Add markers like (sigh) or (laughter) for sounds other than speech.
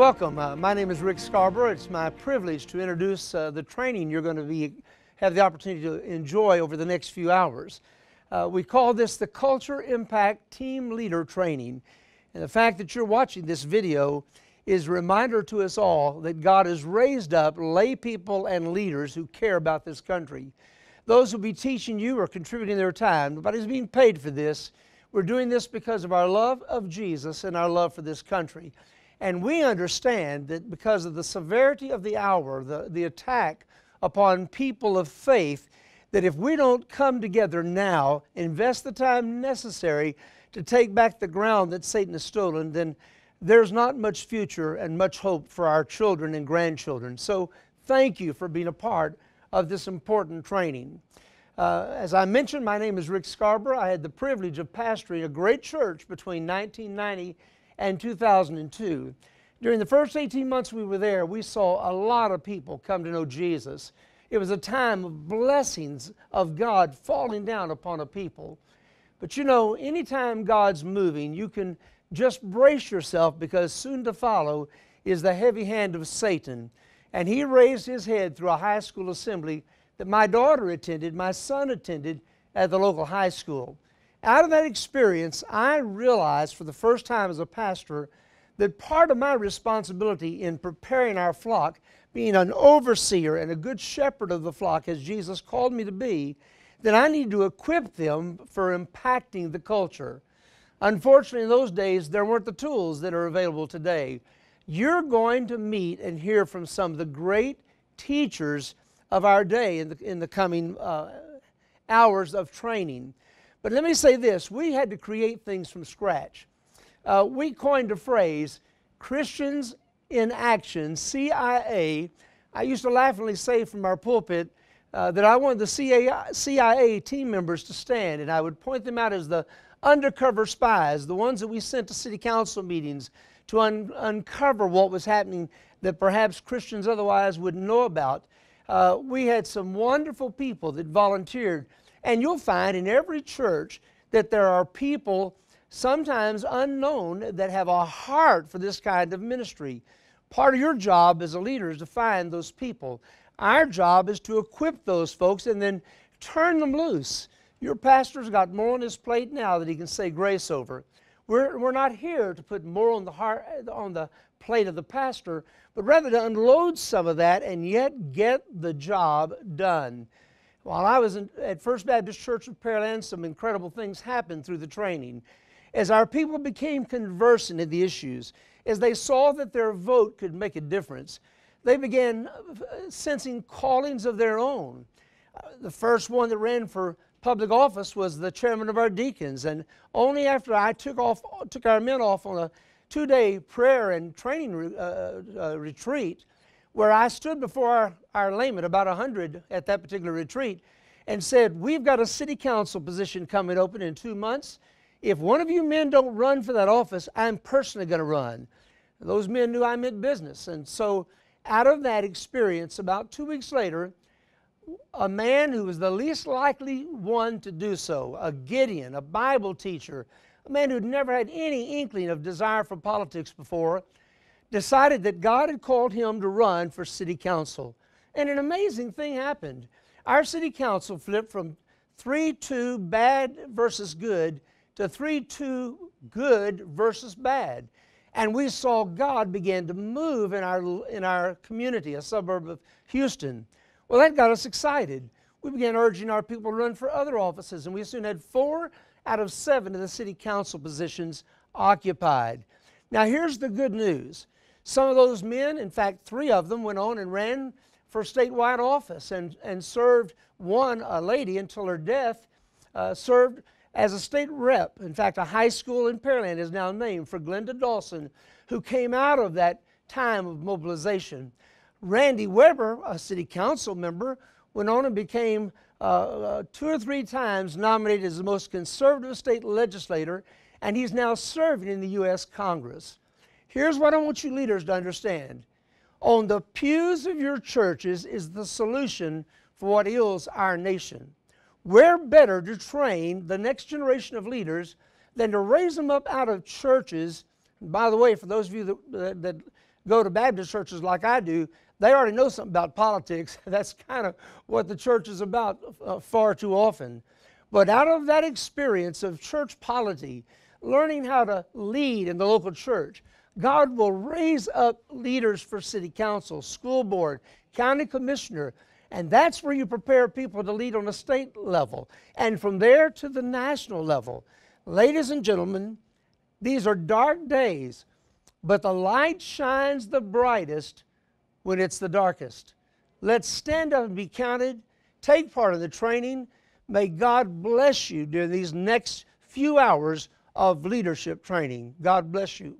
Welcome. Uh, my name is Rick Scarborough. It's my privilege to introduce uh, the training you're going to be, have the opportunity to enjoy over the next few hours. Uh, we call this the Culture Impact Team Leader Training. And the fact that you're watching this video is a reminder to us all that God has raised up lay people and leaders who care about this country. Those who will be teaching you or contributing their time. Nobody's being paid for this. We're doing this because of our love of Jesus and our love for this country. And we understand that because of the severity of the hour, the, the attack upon people of faith, that if we don't come together now, invest the time necessary to take back the ground that Satan has stolen, then there's not much future and much hope for our children and grandchildren. So thank you for being a part of this important training. Uh, as I mentioned, my name is Rick Scarborough. I had the privilege of pastoring a great church between 1990 and 2002. During the first 18 months we were there, we saw a lot of people come to know Jesus. It was a time of blessings of God falling down upon a people. But you know, anytime God's moving, you can just brace yourself because soon to follow is the heavy hand of Satan. And he raised his head through a high school assembly that my daughter attended, my son attended at the local high school. Out of that experience, I realized for the first time as a pastor that part of my responsibility in preparing our flock, being an overseer and a good shepherd of the flock as Jesus called me to be, that I need to equip them for impacting the culture. Unfortunately, in those days, there weren't the tools that are available today. You're going to meet and hear from some of the great teachers of our day in the, in the coming uh, hours of training. But let me say this we had to create things from scratch. Uh, we coined a phrase, Christians in Action, CIA. I used to laughingly say from our pulpit uh, that I wanted the CIA, CIA team members to stand, and I would point them out as the undercover spies, the ones that we sent to city council meetings to un- uncover what was happening that perhaps Christians otherwise wouldn't know about. Uh, we had some wonderful people that volunteered and you'll find in every church that there are people, sometimes unknown, that have a heart for this kind of ministry. Part of your job as a leader is to find those people. Our job is to equip those folks and then turn them loose. Your pastor's got more on his plate now that he can say grace over. We're, we're not here to put more on the, heart, on the plate of the pastor, but rather to unload some of that and yet get the job done. While I was in, at First Baptist Church of Pearland, some incredible things happened through the training. As our people became conversant in the issues, as they saw that their vote could make a difference, they began uh, sensing callings of their own. Uh, the first one that ran for public office was the chairman of our deacons, and only after I took off, took our men off on a two-day prayer and training uh, uh, retreat where I stood before our, our layman, about 100 at that particular retreat, and said, We've got a city council position coming open in two months. If one of you men don't run for that office, I'm personally going to run. Those men knew I meant business. And so, out of that experience, about two weeks later, a man who was the least likely one to do so, a Gideon, a Bible teacher, a man who'd never had any inkling of desire for politics before, decided that God had called him to run for city council. And an amazing thing happened. Our city council flipped from 3 2 bad versus good to 3 2 good versus bad. And we saw God begin to move in our, in our community, a suburb of Houston. Well, that got us excited. We began urging our people to run for other offices, and we soon had four out of seven of the city council positions occupied. Now, here's the good news some of those men, in fact, three of them, went on and ran for statewide office and, and served one, a lady, until her death, uh, served as a state rep. In fact, a high school in Pearland is now named for Glenda Dawson, who came out of that time of mobilization. Randy Weber, a city council member, went on and became uh, uh, two or three times nominated as the most conservative state legislator, and he's now serving in the U.S. Congress. Here's what I want you leaders to understand on the pews of your churches is the solution for what ills our nation. Where better to train the next generation of leaders than to raise them up out of churches? by the way, for those of you that, that, go to Baptist churches like I do, they already know something about politics. (laughs) That's kind of what the church is about uh, far too often. But out of that experience of church polity, learning how to lead in the local church, God will raise up leaders for city council, school board, county commissioner, and that's where you prepare people to lead on a state level and from there to the national level. Ladies and gentlemen, these are dark days, but the light shines the brightest when it's the darkest. Let's stand up and be counted, take part in the training. May God bless you during these next few hours of leadership training. God bless you.